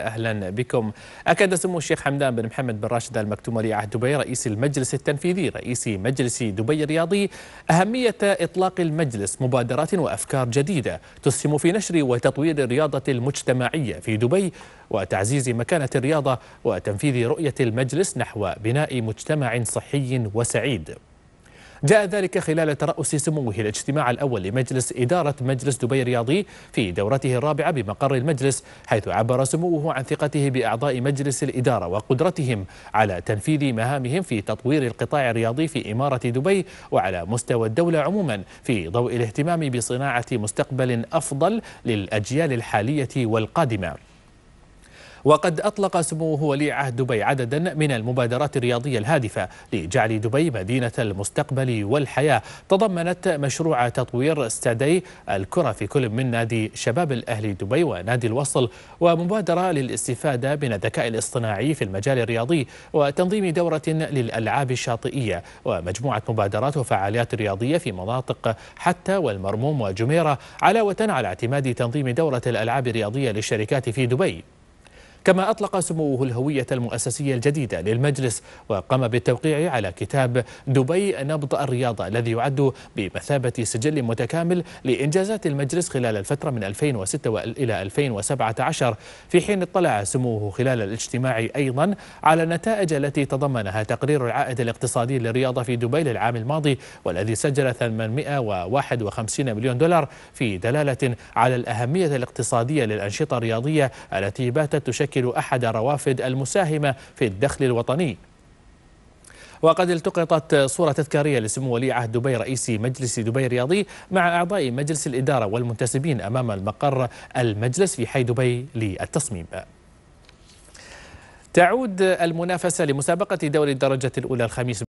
أهلا بكم أكد سمو الشيخ حمدان بن محمد بن راشد المكتوم ولي عهد دبي رئيس المجلس التنفيذي رئيس مجلس دبي الرياضي أهمية إطلاق المجلس مبادرات وأفكار جديدة تسهم في نشر وتطوير الرياضة المجتمعية في دبي وتعزيز مكانة الرياضة وتنفيذ رؤية المجلس نحو بناء مجتمع صحي وسعيد جاء ذلك خلال ترأس سموه الاجتماع الأول لمجلس إدارة مجلس دبي الرياضي في دورته الرابعة بمقر المجلس حيث عبر سموه عن ثقته بأعضاء مجلس الإدارة وقدرتهم على تنفيذ مهامهم في تطوير القطاع الرياضي في إمارة دبي وعلى مستوى الدولة عموما في ضوء الاهتمام بصناعة مستقبل أفضل للأجيال الحالية والقادمة وقد أطلق سموه ولي عهد دبي عددا من المبادرات الرياضية الهادفة لجعل دبي مدينة المستقبل والحياة تضمنت مشروع تطوير استادي الكرة في كل من نادي شباب الأهلي دبي ونادي الوصل ومبادرة للاستفادة من الذكاء الاصطناعي في المجال الرياضي وتنظيم دورة للألعاب الشاطئية ومجموعة مبادرات وفعاليات رياضية في مناطق حتى والمرموم وجميرة علاوة على اعتماد تنظيم دورة الألعاب الرياضية للشركات في دبي كما أطلق سموه الهوية المؤسسية الجديدة للمجلس وقام بالتوقيع على كتاب دبي نبض الرياضة الذي يعد بمثابة سجل متكامل لإنجازات المجلس خلال الفترة من 2006 إلى 2017 في حين اطلع سموه خلال الاجتماع أيضا على النتائج التي تضمنها تقرير العائد الاقتصادي للرياضة في دبي للعام الماضي والذي سجل 851 مليون دولار في دلالة على الأهمية الاقتصادية للأنشطة الرياضية التي باتت تشكل تشكل أحد روافد المساهمة في الدخل الوطني وقد التقطت صورة تذكارية لسمو ولي عهد دبي رئيس مجلس دبي الرياضي مع أعضاء مجلس الإدارة والمنتسبين أمام المقر المجلس في حي دبي للتصميم تعود المنافسة لمسابقة دوري الدرجة الأولى الخميس